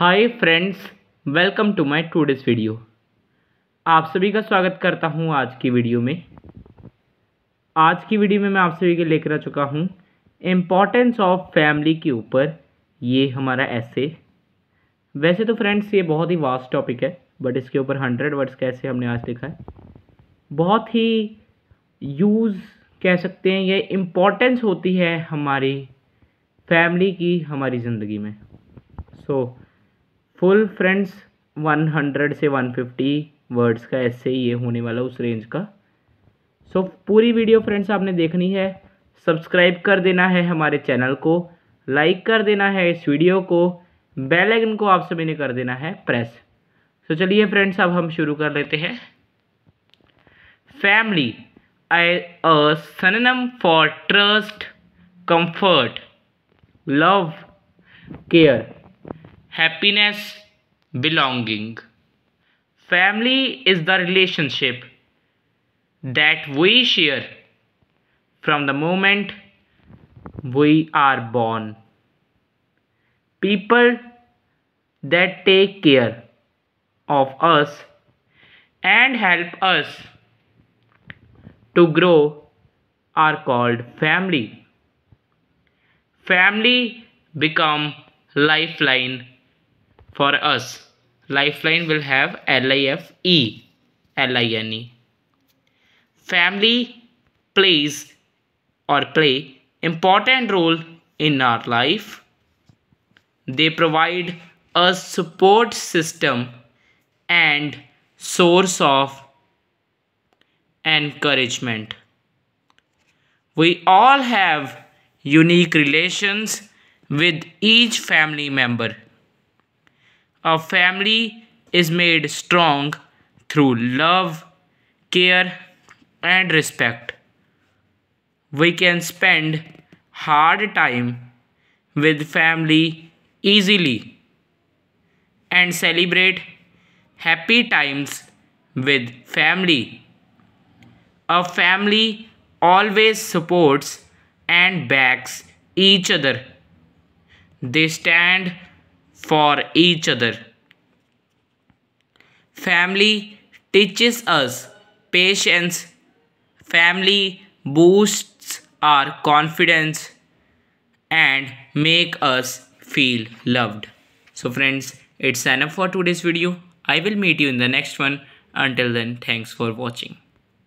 Hi friends welcome to my today's video आप सभी का स्वागत करता हूं आज की वीडियो में आज की वीडियो में मैं आप सभी के लेकर आ चुका हूं इम्पॉर्टेंस ऑफ फैमिली के ऊपर ये हमारा ऐसे वैसे तो फ्रेंड्स ये बहुत ही वास्ट टॉपिक है बट इसके ऊपर हंड्रेड वर्ड्स कैसे हमने आज देखा है बहुत ही यूज़ कह सकते हैं ये इम्पॉर्टेंस होती है हमारी फैमिली की हमारी ज़िंदगी में सो so, फुल फ्रेंड्स 100 से 150 वर्ड्स का ऐसे ही ये होने वाला उस रेंज का सो so, पूरी वीडियो फ्रेंड्स आपने देखनी है सब्सक्राइब कर देना है हमारे चैनल को लाइक कर देना है इस वीडियो को बेल आइकन को आप सभी ने कर देना है प्रेस तो so, चलिए फ्रेंड्स अब हम शुरू कर लेते हैं family a synonym for trust comfort love care happiness, belonging. Family is the relationship that we share from the moment we are born. People that take care of us and help us to grow are called family. Family become lifeline for us. Lifeline will have L-I-F-E, L-I-N-E. Family plays or play important role in our life. They provide a support system and source of encouragement. We all have unique relations with each family member. A family is made strong through love, care, and respect. We can spend hard time with family easily and celebrate happy times with family. A family always supports and backs each other. They stand for each other. Family teaches us patience. Family boosts our confidence and make us feel loved. So friends, it's enough for today's video. I will meet you in the next one. Until then, thanks for watching.